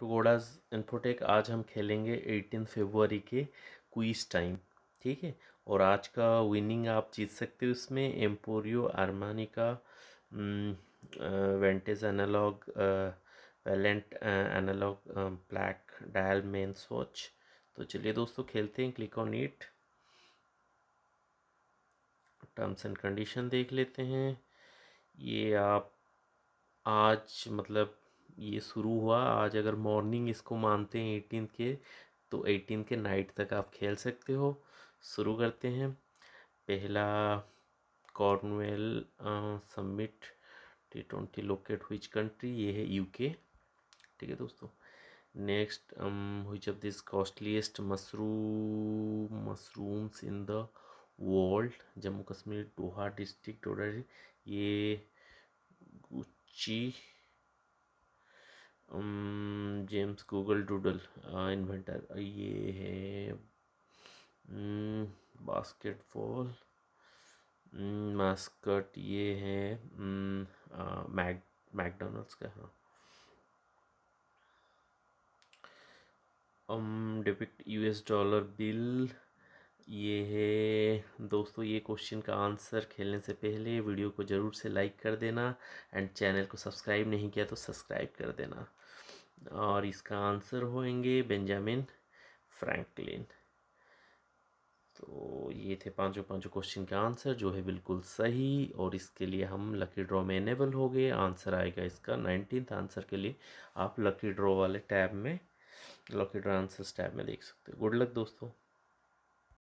to गोडाज infotech आज हम खेलेंगे एटीन फेबरी के क्वीज टाइम ठीक है और आज का विनिंग आप जीत सकते हो इसमें एम्पोरियो आर्मानी का vintage analog valiant analog black dial men सोच तो चलिए दोस्तों खेलते हैं click on it terms and condition देख लेते हैं ये आप आज मतलब ये शुरू हुआ आज अगर मॉर्निंग इसको मानते हैं एटीन के तो एटीन के नाइट तक आप खेल सकते हो शुरू करते हैं पहला Cornwall summit T twenty locate हुई कंट्री ये है यूके ठीक है दोस्तों नेक्स्ट हुई of this costliest mushroom mushrooms in the world Jammu Kashmir Doha district Doda ये Gucci James Google Doodle inventor ये है बास्केटबॉल मास्कट ये है मैक मैकडोनल्ड्स का हाँ um यूएस डॉलर बिल ये है दोस्तों ये क्वेश्चन का आंसर खेलने से पहले वीडियो को ज़रूर से लाइक कर देना एंड चैनल को सब्सक्राइब नहीं किया तो सब्सक्राइब कर देना और इसका आंसर होंगे बेंजामिन फ्रैंकलिन तो ये थे पांचों पांचों क्वेश्चन के आंसर जो है बिल्कुल सही और इसके लिए हम लकी ड्रॉ में इनेबल हो गए आंसर आएगा इसका नाइनटीन आंसर के लिए आप लकी ड्रॉ वाले टैब में लकी ड्रॉ आंसर्स टैब में देख सकते हो गुड लक दोस्तों